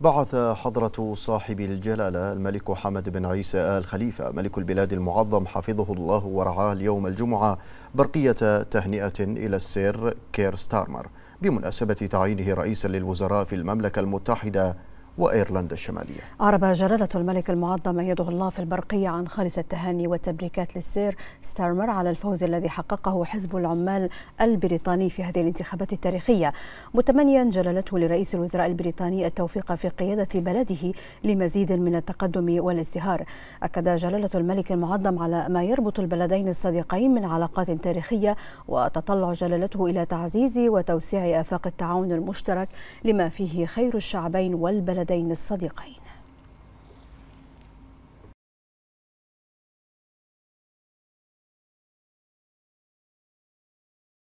بعث حضرة صاحب الجلالة الملك حمد بن عيسى آل خليفة ملك البلاد المعظم حفظه الله ورعاه اليوم الجمعة برقية تهنئة إلى السير كير ستارمر بمناسبة تعيينه رئيسا للوزراء في المملكة المتحدة وأيرلندا الشمالية أعرب جلالة الملك المعظم أيده الله في البرقية عن خالص التهاني والتبريكات للسير ستارمر على الفوز الذي حققه حزب العمال البريطاني في هذه الانتخابات التاريخية متمنيا جلالته لرئيس الوزراء البريطاني التوفيق في قيادة بلده لمزيد من التقدم والازدهار أكد جلالة الملك المعظم على ما يربط البلدين الصديقين من علاقات تاريخية وتطلع جلالته إلى تعزيز وتوسيع آفاق التعاون المشترك لما فيه خير الشعبين والبلدين اللدين الصديقين